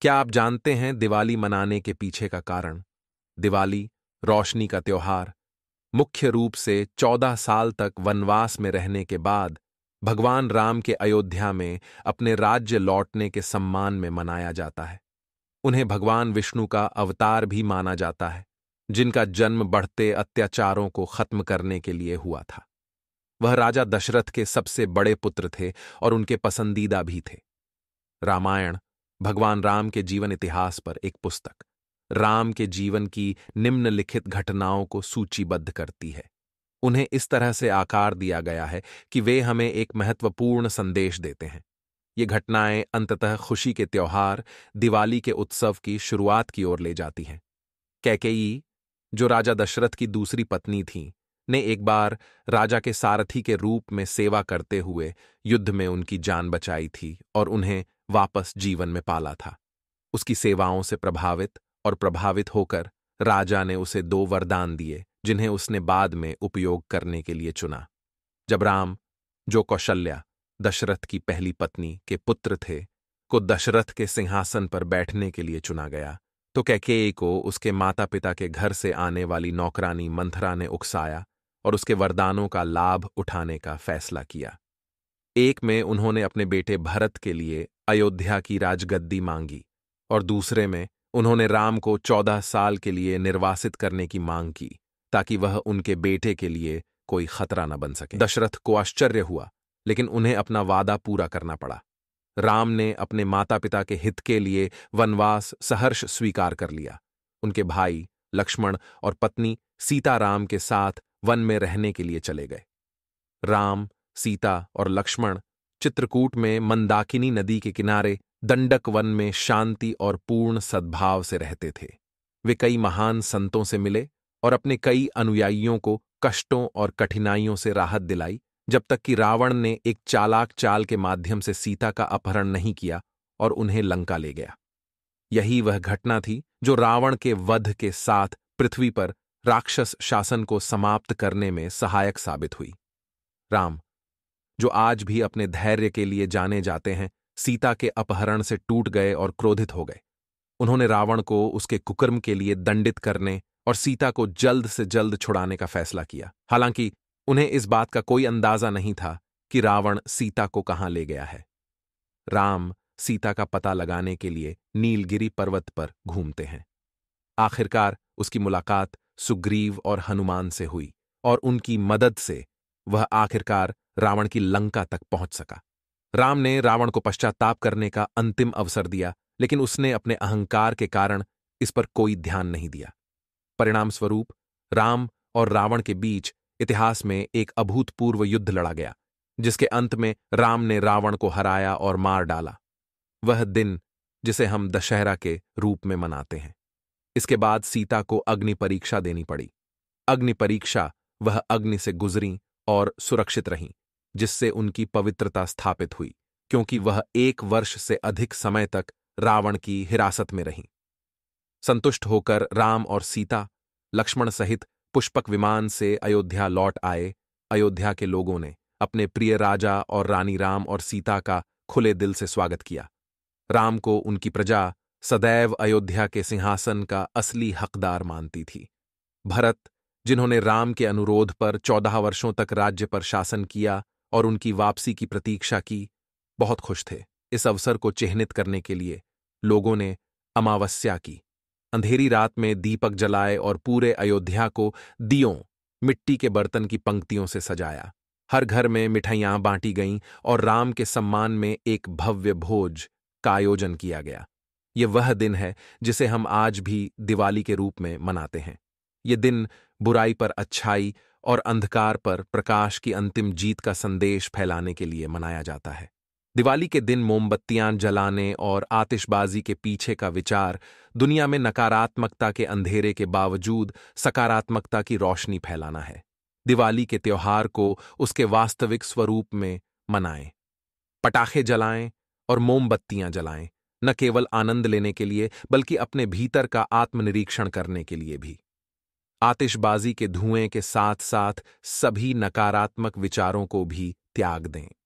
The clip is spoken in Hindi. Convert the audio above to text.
क्या आप जानते हैं दिवाली मनाने के पीछे का कारण दिवाली रोशनी का त्योहार मुख्य रूप से चौदह साल तक वनवास में रहने के बाद भगवान राम के अयोध्या में अपने राज्य लौटने के सम्मान में मनाया जाता है उन्हें भगवान विष्णु का अवतार भी माना जाता है जिनका जन्म बढ़ते अत्याचारों को खत्म करने के लिए हुआ था वह राजा दशरथ के सबसे बड़े पुत्र थे और उनके पसंदीदा भी थे रामायण भगवान राम के जीवन इतिहास पर एक पुस्तक राम के जीवन की निम्नलिखित घटनाओं को सूचीबद्ध करती है उन्हें इस तरह से आकार दिया गया है कि वे हमें एक महत्वपूर्ण संदेश देते हैं ये घटनाएं अंततः खुशी के त्यौहार दिवाली के उत्सव की शुरुआत की ओर ले जाती हैं कैकेयी जो राजा दशरथ की दूसरी पत्नी थी ने एक बार राजा के सारथी के रूप में सेवा करते हुए युद्ध में उनकी जान बचाई थी और उन्हें वापस जीवन में पाला था उसकी सेवाओं से प्रभावित और प्रभावित होकर राजा ने उसे दो वरदान दिए जिन्हें उसने बाद में उपयोग करने के लिए चुना जब राम जो कौशल्या दशरथ की पहली पत्नी के पुत्र थे को दशरथ के सिंहासन पर बैठने के लिए चुना गया तो कैकेयी को उसके माता पिता के घर से आने वाली नौकरानी मंथरा ने उकसाया और उसके वरदानों का लाभ उठाने का फैसला किया एक में उन्होंने अपने बेटे भरत के लिए अयोध्या की राजगद्दी मांगी और दूसरे में उन्होंने राम को चौदह साल के लिए निर्वासित करने की मांग की ताकि वह उनके बेटे के लिए कोई खतरा न बन सके दशरथ को आश्चर्य हुआ लेकिन उन्हें अपना वादा पूरा करना पड़ा राम ने अपने माता पिता के हित के लिए वनवास सहर्ष स्वीकार कर लिया उनके भाई लक्ष्मण और पत्नी सीताराम के साथ वन में रहने के लिए चले गए राम सीता और लक्ष्मण चित्रकूट में मंदाकिनी नदी के किनारे दंडक वन में शांति और पूर्ण सद्भाव से रहते थे वे कई महान संतों से मिले और अपने कई अनुयायियों को कष्टों और कठिनाइयों से राहत दिलाई जब तक कि रावण ने एक चालाक चाल के माध्यम से सीता का अपहरण नहीं किया और उन्हें लंका ले गया यही वह घटना थी जो रावण के वध के साथ पृथ्वी पर राक्षस शासन को समाप्त करने में सहायक साबित हुई राम जो आज भी अपने धैर्य के लिए जाने जाते हैं सीता के अपहरण से टूट गए और क्रोधित हो गए उन्होंने रावण को उसके कुकर्म के लिए दंडित करने और सीता को जल्द से जल्द छुड़ाने का फैसला किया हालांकि उन्हें इस बात का कोई अंदाजा नहीं था कि रावण सीता को कहाँ ले गया है राम सीता का पता लगाने के लिए नीलगिरी पर्वत पर घूमते हैं आखिरकार उसकी मुलाकात सुग्रीव और हनुमान से हुई और उनकी मदद से वह आखिरकार रावण की लंका तक पहुंच सका राम ने रावण को पश्चाताप करने का अंतिम अवसर दिया लेकिन उसने अपने अहंकार के कारण इस पर कोई ध्यान नहीं दिया परिणाम स्वरूप राम और रावण के बीच इतिहास में एक अभूतपूर्व युद्ध लड़ा गया जिसके अंत में राम ने रावण को हराया और मार डाला वह दिन जिसे हम दशहरा के रूप में मनाते हैं इसके बाद सीता को अग्नि परीक्षा देनी पड़ी अग्नि परीक्षा वह अग्नि से गुजरी और सुरक्षित रहीं जिससे उनकी पवित्रता स्थापित हुई क्योंकि वह एक वर्ष से अधिक समय तक रावण की हिरासत में रहीं संतुष्ट होकर राम और सीता लक्ष्मण सहित पुष्पक विमान से अयोध्या लौट आए अयोध्या के लोगों ने अपने प्रिय राजा और रानी राम और सीता का खुले दिल से स्वागत किया राम को उनकी प्रजा सदैव अयोध्या के सिंहासन का असली हकदार मानती थी भरत जिन्होंने राम के अनुरोध पर चौदह वर्षों तक राज्य पर शासन किया और उनकी वापसी की प्रतीक्षा की बहुत खुश थे इस अवसर को चिन्हित करने के लिए लोगों ने अमावस्या की अंधेरी रात में दीपक जलाए और पूरे अयोध्या को दियों मिट्टी के बर्तन की पंक्तियों से सजाया हर घर में मिठाइयां बांटी गईं और राम के सम्मान में एक भव्य भोज का आयोजन किया गया ये वह दिन है जिसे हम आज भी दिवाली के रूप में मनाते हैं ये दिन बुराई पर अच्छाई और अंधकार पर प्रकाश की अंतिम जीत का संदेश फैलाने के लिए मनाया जाता है दिवाली के दिन मोमबत्तियां जलाने और आतिशबाजी के पीछे का विचार दुनिया में नकारात्मकता के अंधेरे के बावजूद सकारात्मकता की रोशनी फैलाना है दिवाली के त्योहार को उसके वास्तविक स्वरूप में मनाएं पटाखे जलाएं और मोमबत्तियां जलाएं न केवल आनंद लेने के लिए बल्कि अपने भीतर का आत्मनिरीक्षण करने के लिए भी आतिशबाजी के धुएं के साथ साथ सभी नकारात्मक विचारों को भी त्याग दें